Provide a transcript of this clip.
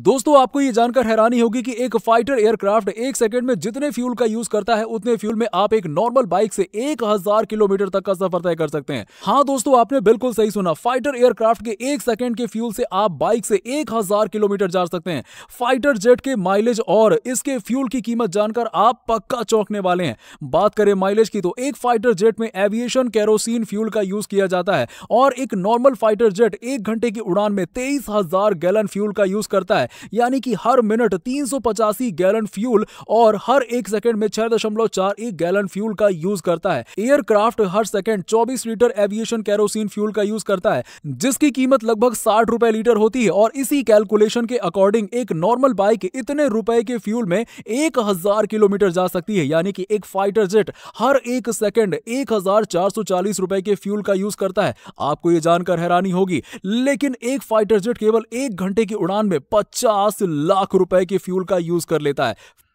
दोस्तों आपको ये जानकर हैरानी होगी कि एक फाइटर एयरक्राफ्ट एक सेकंड में जितने फ्यूल का यूज करता है उतने फ्यूल में आप एक नॉर्मल बाइक से एक हजार किलोमीटर तक का सफर तय कर सकते हैं हाँ दोस्तों आपने बिल्कुल सही सुना फाइटर एयरक्राफ्ट के एक सेकंड के फ्यूल से आप बाइक से एक हजार किलोमीटर जा सकते हैं फाइटर जेट के माइलेज और इसके फ्यूल की कीमत जानकर आप पक्का चौंकने वाले हैं बात करें माइलेज की तो एक फाइटर जेट में एविएशन कैरोसिन फ्यूल का यूज किया जाता है और एक नॉर्मल फाइटर जेट एक घंटे की उड़ान में तेईस गैलन फ्यूल का यूज करता है है यानी कि हर मिनट तीन गैलन फ्यूल और हर एक सेकेंड में छह दशमलव चार एक गैलन फ्यूल का यूज करता है एयरक्राफ्ट हर सेकेंड चौबीस लीटर एविएशन कैरोसिन फ्यूल का यूज करता है जिसकी कीमत लगभग साठ रुपए लीटर होती है और इसी कैलकुलेशन के अकॉर्डिंग एक नॉर्मल बाइक इतने रुपए के फ्यूल में एक हजार किलोमीटर जा सकती है यानी कि एक फाइटर जेट हर एक सेकेंड एक हजार चार सौ चालीस रुपए के फ्यूल का यूज करता है आपको ये जानकर हैरानी होगी लेकिन एक फाइटर जेट केवल एक घंटे की उड़ान में पचास लाख रुपए के फ्यूल का यूज कर लेता है